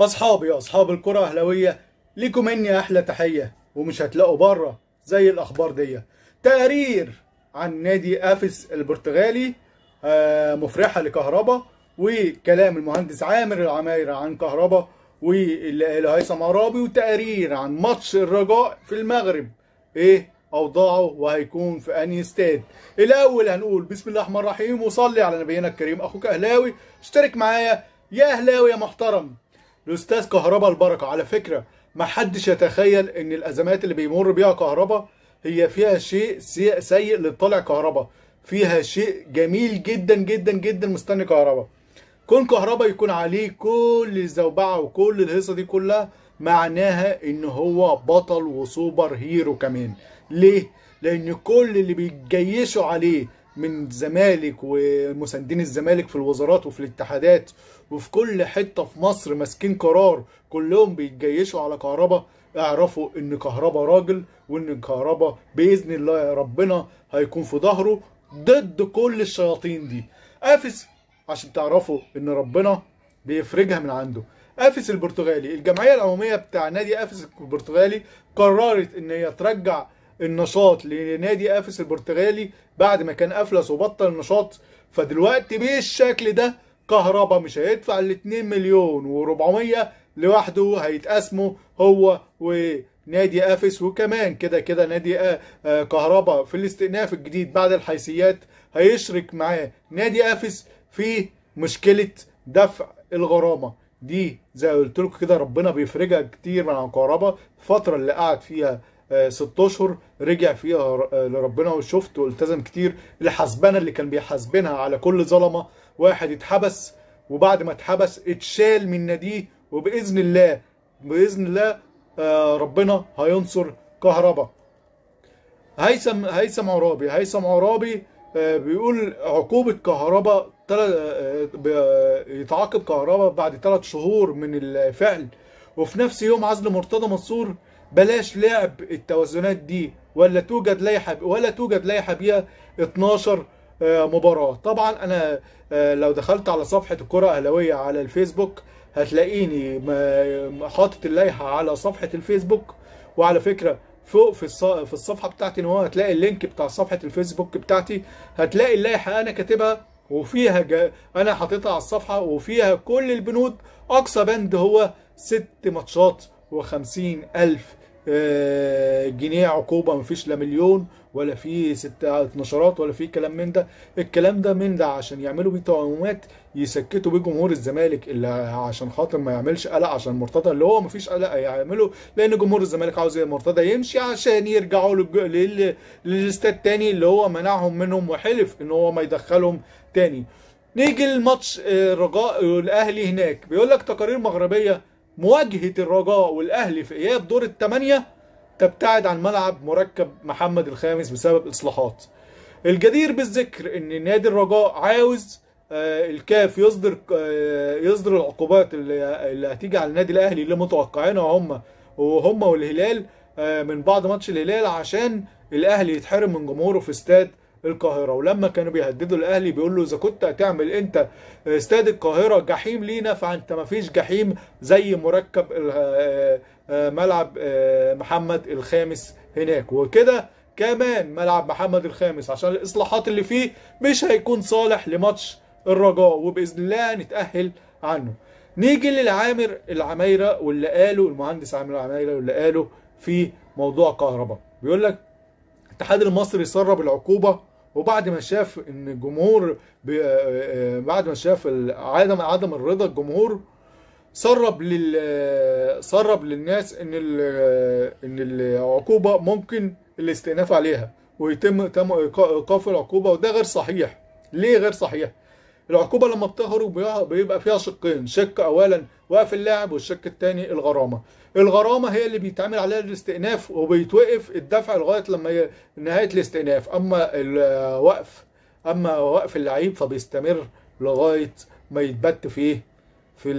يا اصحاب الكره أهلوية ليكم مني احلى تحيه ومش هتلاقوا بره زي الاخبار دي تقرير عن نادي افس البرتغالي آه، مفرحه لكهربا وكلام المهندس عامر العماير عن كهربا والهيثم عرابي وتقرير عن ماتش الرجاء في المغرب ايه اوضاعه وهيكون في انهي استاد الاول هنقول بسم الله الرحمن الرحيم وصلي على نبينا الكريم اخوك اهلاوي اشترك معايا يا اهلاوي يا محترم الاستاذ كهرباء البركه على فكره ما حدش يتخيل ان الازمات اللي بيمر بيها كهرباء هي فيها شيء سيء للطالع كهرباء فيها شيء جميل جدا جدا جدا مستني كهرباء كون كهرباء يكون عليه كل الزوبعه وكل الهيصه دي كلها معناها ان هو بطل وسوبر هيرو كمان ليه لان كل اللي بيتجيشوا عليه من زمالك ومساندين الزمالك في الوزارات وفي الاتحادات وفي كل حته في مصر ماسكين قرار كلهم بيتجيشوا على كهربا اعرفوا ان كهربا راجل وان كهربا باذن الله يا ربنا هيكون في ظهره ضد كل الشياطين دي افس عشان تعرفوا ان ربنا بيفرجها من عنده افس البرتغالي الجمعيه العموميه بتاع نادي افس البرتغالي قررت ان هي ترجع النشاط لنادي افس البرتغالي بعد ما كان افلس وبطل النشاط فدلوقتي بالشكل ده كهربا مش هيدفع ال 2 مليون و400 لوحده هيتقاسموا هو ونادي افس وكمان كده كده نادي آه، آه، كهربا في الاستئناف الجديد بعد الحيثيات هيشرك معاه نادي افس في مشكله دفع الغرامه دي زي قلت لكم كده ربنا بيفرجها كتير مع كهربا الفتره اللي قعد فيها ست اشهر رجع فيها لربنا وشفت والتزم كتير الحسبنه اللي كان بيحاسبنها على كل ظلمه واحد اتحبس وبعد ما اتحبس اتشال من ناديه وباذن الله باذن الله آه، ربنا هينصر كهربا هيثم هيثم عرابي هيثم عرابي آه، بيقول عقوبة كهرباء آه، يتعاقب كهرباء بعد ثلاث شهور من الفعل وفي نفس يوم عزل مرتضى منصور بلاش لعب التوازنات دي ولا توجد لائحه ولا توجد لائحه بيها 12 آه، مباراه طبعا انا آه، لو دخلت على صفحه الكره الاهلاويه على الفيسبوك هتلاقيني حاطط اللائحه على صفحه الفيسبوك وعلى فكره فوق في في الصفحه بتاعتي ان هو هتلاقي اللينك بتاع صفحه الفيسبوك بتاعتي هتلاقي اللائحه انا كاتبها وفيها جا... انا حاططها على الصفحه وفيها كل البنود اقصى بند هو ست ماتشات و 50000 الف آه، جنيه عقوبه مفيش لا مليون ولا في ست آه، اتناشرات ولا في كلام من ده الكلام ده من ده عشان يعملوا بيه توهمات يسكتوا بيه جمهور الزمالك اللي عشان خاطر ما يعملش قلق عشان مرتضى اللي هو مفيش قلق يعمله لان جمهور الزمالك عاوز إيه؟ مرتضى يمشي عشان يرجعوا للاستاد تاني اللي هو منعهم منهم وحلف ان هو ما يدخلهم تاني نيجي الماتش الرجاء آه، الاهلي هناك بيقول لك تقارير مغربيه مواجهة الرجاء والأهلي في إياب دور الثمانية تبتعد عن ملعب مركب محمد الخامس بسبب إصلاحات الجدير بالذكر إن نادي الرجاء عاوز آه، الكاف يصدر آه، يصدر العقوبات اللي هتيجي على النادي الأهلي اللي متوقعينها هم وهم والهلال آه، من بعد ماتش الهلال عشان الأهلي يتحرم من جمهوره في استاد القاهره ولما كانوا بيهددوا الاهلي بيقول له اذا كنت هتعمل انت آه، استاد القاهره جحيم لينا فانت ما فيش جحيم زي مركب آه، آه، ملعب محمد الخامس هناك وكده كمان ملعب محمد الخامس عشان الاصلاحات اللي فيه مش هيكون صالح لماتش الرجاء وباذن الله نتاهل عنه نيجي للعامر العمايره واللي قاله المهندس عامر العمايره واللي قاله في موضوع كهرباء بيقول لك الاتحاد المصري سرب العقوبه وبعد ما شاف ان الجمهور آه، آه، آه، بعد ما شاف عدم عدم الرضا الجمهور سرب لل سرب للناس ان ال... ان العقوبه ممكن الاستئناف عليها ويتم تم ايقاف العقوبه وده غير صحيح ليه غير صحيح العقوبة لما بتهرب بيبقى فيها شقين شق أولا وقف اللاعب والشق الثاني الغرامة الغرامة هي اللي بيتعمل عليها الاستئناف وبيتوقف الدفع لغاية لما نهاية الاستئناف أما الوقف أما وقف اللعيب فبيستمر لغاية ما يتبت فيه في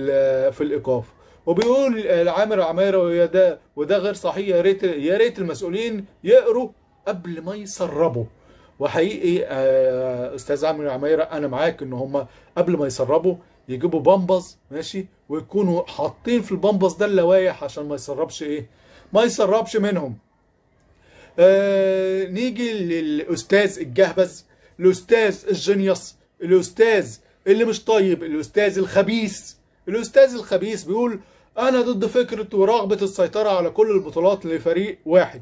في الإيقاف وبيقول العامر عمايرة ويا ده وده غير صحيح يا ريت يا ريت المسؤولين يقروا قبل ما يسربوا وحقيقي آه، استاذ عمرو عمايره انا معاك ان هم قبل ما يسربوا يجيبوا بامبز ماشي ويكونوا حاطين في البامبز ده اللوايح عشان ما يسربش ايه ما يسربش منهم آه نيجي للاستاذ الجهبذ الاستاذ الجينيوس الاستاذ اللي مش طيب الاستاذ الخبيث الاستاذ الخبيث بيقول انا ضد فكره ورغبه السيطره على كل البطولات لفريق واحد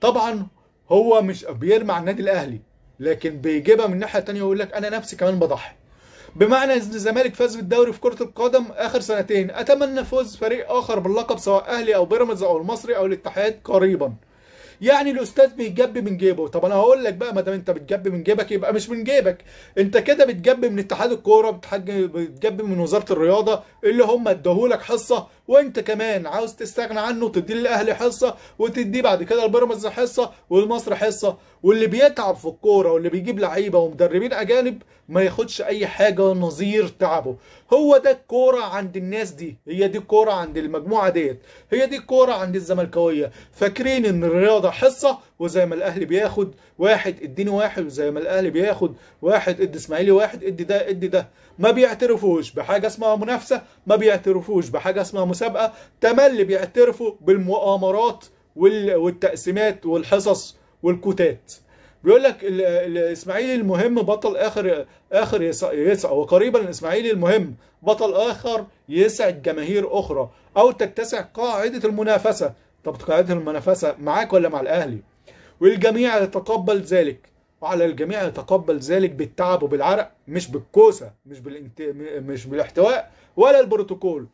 طبعا هو مش بيرمع النادي الاهلي لكن بيجيبها من الناحيه الثانيه ويقول لك انا نفسي كمان بضحي بمعنى ان الزمالك فاز بالدوري في كره القدم اخر سنتين اتمنى فوز فريق اخر باللقب سواء اهلي او بيراميدز او المصري او الاتحاد قريبا يعني الاستاذ بيجب من جيبه طب انا هقول لك بقى ما دام انت بتجب من جيبك يبقى مش من جيبك انت كده بتجب من اتحاد الكوره بتجب من وزاره الرياضه اللي هم ادوهولك حصه وانت كمان عاوز تستغنى عنه تديه للاهلي حصه وتديه بعد كده لبيراميدز حصه والمصر حصه واللي بيتعب في الكوره واللي بيجيب لعيبه ومدربين اجانب ما ياخدش اي حاجه نظير تعبه هو ده الكوره عند الناس دي هي دي الكوره عند المجموعه ديت هي دي الكوره عند الزملكاويه فاكرين ان الرياضه حصه وزي ما الاهلي بياخد واحد اديني واحد وزي ما الاهلي بياخد واحد ادي اسماعيلي واحد ادي ده ادي ده ما بيعترفوش بحاجه اسمها منافسه ما بيعترفوش بحاجه اسمها مسابقه تملي بيعترفوا بالمؤامرات والتقسيمات والحصص والكوتات بيقول لك الاسماعيلي المهم بطل اخر اخر يسعى وقريبا الاسماعيلي المهم بطل اخر يسعد جماهير اخرى او تتسع قاعده المنافسه طب قاعده المنافسه معاك ولا مع الاهلي والجميع يتقبل ذلك وعلى الجميع يتقبل ذلك بالتعب وبالعرق مش بالكوسه مش بالانت... مش بالاحتواء ولا البروتوكول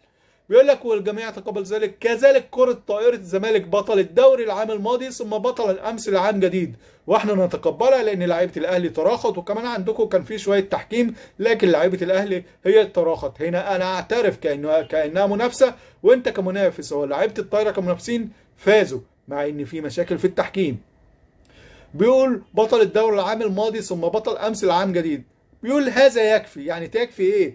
بيقول لك والجميع يتقبل ذلك كذلك كرة طائرة الزمالك بطل الدوري العام الماضي ثم بطل الأمس لعام جديد واحنا نتقبلها لأن لعيبة الأهلي تراخت وكمان عندكم كان في شوية تحكيم لكن لعيبة الأهلي هي تراخت هنا أنا أعترف كأنه كأنها منافسة وأنت كمنافس هو لعيبة الطايرة كمنافسين فازوا مع إن في مشاكل في التحكيم بيقول بطل الدوري العام الماضي ثم بطل امس العام جديد بيقول هذا يكفي يعني تكفي ايه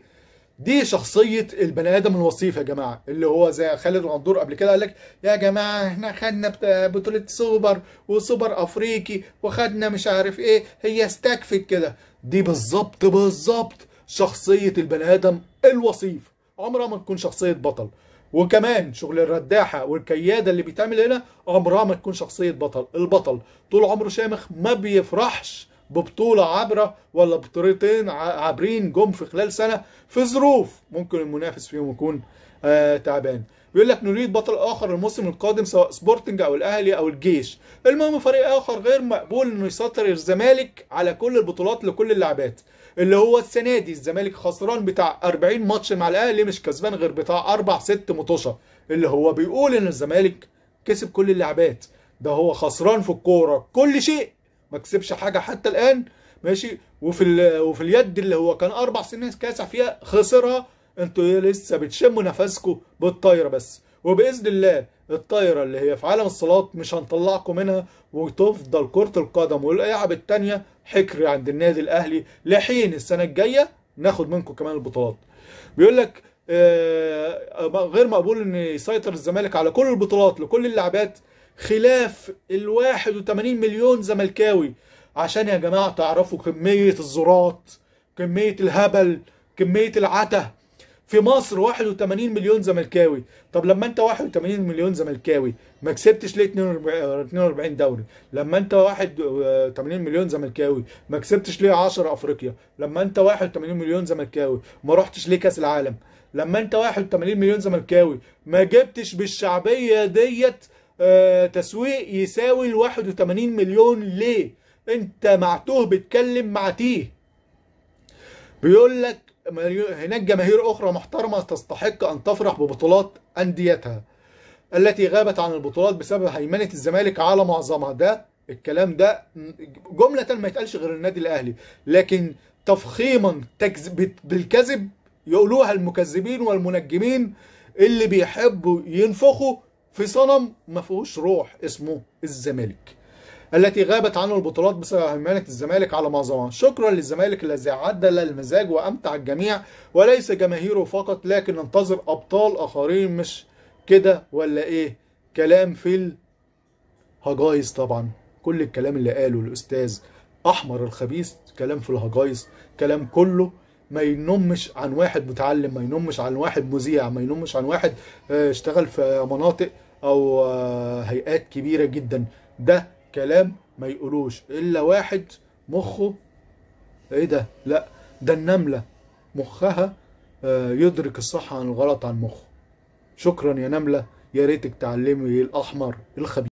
دي شخصية البني آدم الوصيف يا جماعة اللي هو زي خالد الغندور قبل كده قال لك يا جماعة احنا خدنا بطولة سوبر وسوبر أفريقي وخدنا مش عارف ايه هي استكفت كده دي بالظبط بالظبط شخصية البني آدم الوصيف عمرها ما تكون شخصية بطل وكمان شغل الرداحه والكياده اللي بيتعمل هنا عمرها ما تكون شخصيه بطل البطل طول عمره شامخ ما بيفرحش ببطولة عبرة ولا بطولتين عابرين جم في خلال سنة في ظروف ممكن المنافس فيهم يكون آه تعبان بيقول لك نريد بطل اخر الموسم القادم سواء سبورتنج او الاهلي او الجيش المهم فريق اخر غير مقبول انه يسيطر الزمالك على كل البطولات لكل اللعبات اللي هو السنه دي الزمالك خسران بتاع 40 ماتش مع الاهلي مش كسبان غير بتاع 4 6 مطوشه اللي هو بيقول ان الزمالك كسب كل اللعبات ده هو خسران في الكوره كل شيء ما كسبش حاجه حتى الان ماشي وفي وفي اليد اللي هو كان اربع سنين كاسع فيها خسرها انتوا لسه بتشموا نفسكم بالطايره بس وباذن الله الطايره اللي هي في عالم الصالات مش هنطلعكم منها وتفضل كره القدم واللعب الثانيه حكر عند النادي الاهلي لحين السنه الجايه ناخد منكم كمان البطولات بيقول لك آه غير مقبول ان يسيطر الزمالك على كل البطولات لكل اللعبات خلاف ال 81 مليون زملكاوي عشان يا جماعه تعرفوا كميه الزراط كميه الهبل كميه العته في مصر 81 مليون زملكاوي طب لما انت 81 مليون زملكاوي ما كسبتش ليه 42 دوري لما انت 81 مليون زملكاوي ما كسبتش ليه 10 افريقيا لما انت 81 مليون زملكاوي ما رحتش ليه كاس العالم لما انت 81 مليون زملكاوي ما جبتش بالشعبيه ديت آه، تسويق يساوي ال 81 مليون ليه انت معتوه بتكلم معتيه بيقول لك هناك جماهير أخرى محترمة تستحق أن تفرح ببطولات أنديتها التي غابت عن البطولات بسبب هيمنة الزمالك على معظمها ده الكلام ده جملة ما يتقالش غير النادي الأهلي لكن تفخيما بالكذب يقولوها المكذبين والمنجمين اللي بيحبوا ينفخوا في صنم ما فيهوش روح اسمه الزمالك التي غابت عنه البطولات بسبب أهمية الزمالك على معظمها شكرا للزمالك الذي عدل المزاج وأمتع الجميع وليس جماهيره فقط لكن انتظر أبطال آخرين مش كده ولا إيه كلام في الهجايز طبعا كل الكلام اللي قاله الأستاذ أحمر الخبيث كلام في الهجايز كلام كله ما ينمش عن واحد متعلم ما ينمش عن واحد مذيع ما ينمش عن واحد آه، اشتغل في مناطق او آه، هيئات كبيره جدا ده كلام ما يقولوش الا واحد مخه ايه ده لا ده النمله مخها آه، يدرك الصح عن الغلط عن مخه شكرا يا نمله يا ريتك تعلمي الاحمر الخبيث